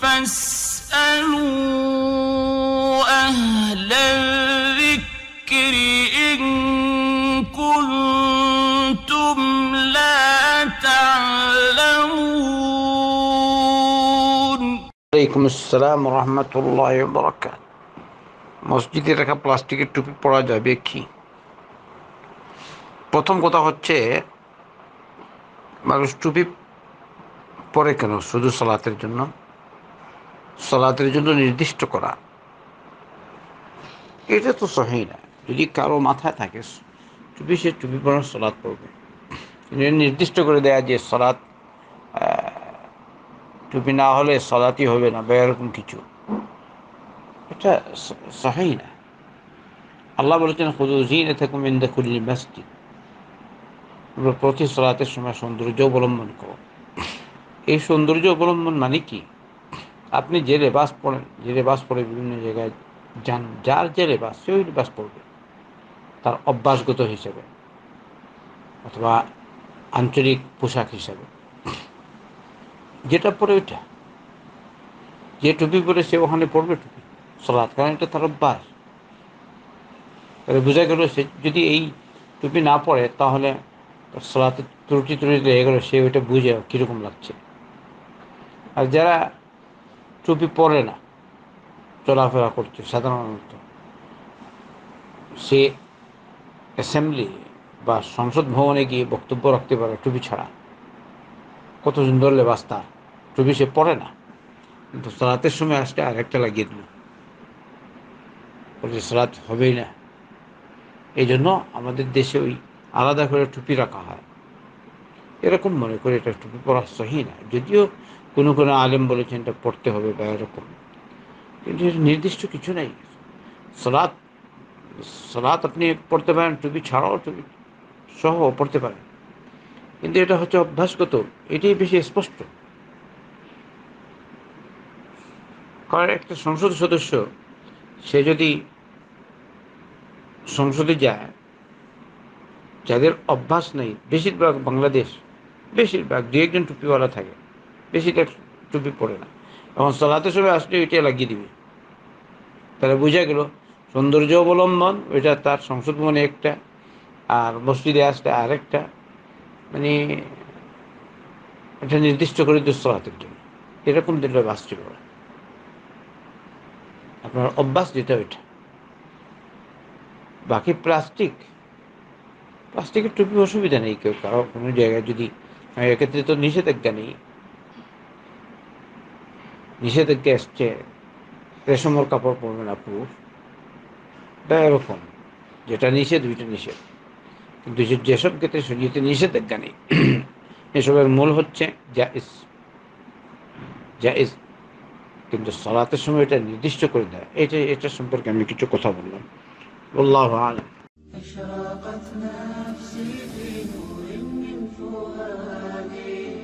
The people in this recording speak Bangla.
فاسألوا أهل الذكر إن كنتم لا تعلمون عليكم السلام ورحمة الله وبركاته মসজিদে রাখা প্লাস্টিকের টুপি পরা যাবে কি প্রথম কথা হচ্ছে মানুষ টুপি পরে কেন শুধু সালাতের জন্য সলাতের জন্য নির্দিষ্ট করা এটা তো সহি না যদি কারো মাথায় থাকে টুপি সে টুপি পরার সলাদ পড়বে নির্দিষ্ট করে দেয়া যে সলাদ টুপি না হলে সলাতই হবে না বা এরকম কিছু এটা সহি না আল্লাহ বলেছেন হুজুজিন থাকুম ইন্দা খুলি মসজিদ প্রতি সলাতের সময় সৌন্দর্য অবলম্বন করো এই সৌন্দর্য অবলম্বন মানে কি আপনি যে রেবাস পড়েন যে রেবাস পড়ে বিভিন্ন জায়গায় যান যার যে রেবাস সে ওই লেবাস পড়বে তার অভ্যাসগত হিসেবে অথবা আঞ্চলিক পোশাক হিসাবে যেটা পরে ওইটা যে টুপি পরে সে ওখানে পড়বে টুপি সলাদ কারণ এটা তার অভ্যাস বোঝা গেল সে যদি এই টুপি না পড়ে তাহলে সলাতে ত্রুটি ত্রুটি লেগে গেলো সে ওইটা বুঝে কীরকম লাগছে আর যারা টুপি পরে না চলাফেরা করছে সাধারণত সে অ্যাসেম্বলি বা সংসদ ভবনে গিয়ে বক্তব্য রাখতে পারে টুপি ছাড়া কত সুন্দর লেবাস তার টুপি সে পরে না কিন্তু সালাতের সময় আসলে আর একটা লাগিয়ে দিল বলছে সালাত হবেই না এই জন্য আমাদের দেশে ওই আলাদা করে টুপি রাখা হয় এরকম মনে করে এটা টুপি পরা সহি না যদিও কোনো কোনো আলেম বলেছেন এটা পড়তে হবে বা এরকম কিন্তু নির্দিষ্ট কিছু নেই সলাদ সলাৎ আপনি পড়তে পারেন টুপি ছাড়াও টুপি সহ পড়তে পারেন কিন্তু এটা হচ্ছে অভ্যাসগত এটাই বেশি স্পষ্ট কারণ একটা সংসদ সদস্য সে যদি সংসদে যায় যাদের অভ্যাস নেই বেশিরভাগ বাংলাদেশ বেশিরভাগ দু একজন টুপিওয়ালা থাকে বেশিটা টুপি পড়ে না এখন সলাতে সবাই আসলে ওইটা লাগিয়ে দিবে তাহলে বুঝা গেল সৌন্দর্য অবলম্বন ওইটা তার সংসদ মনে একটা আর মসজিদে আসলে আরেকটা মানে এটা নির্দিষ্ট করে সলাতের জন্য এরকম দিনটা বাস ছিল আপনার অভ্যাস যেটা ওইটা বাকি প্লাস্টিক প্লাস্টিকের টুপি অসুবিধা নেই কেউ কারো কোনো জায়গায় যদি এক্ষেত্রে তো নিষেধাজ্ঞা নেই নিষেধাজ্ঞা এসছে রেশমর কাপড় পরবে না পুরুষ এটা এরকম যেটা নিষেধ ওইটা নিষেধ কিন্তু যেসব ক্ষেত্রে সজিতে নিষেধাজ্ঞা নেই এসবের মূল হচ্ছে জাইজ জাইজ কিন্তু সলাতের সময় এটা নির্দিষ্ট করে দেয় এটা এটা সম্পর্কে আমি কিছু কথা বললাম والله أعلم نفسي في نور من فؤادي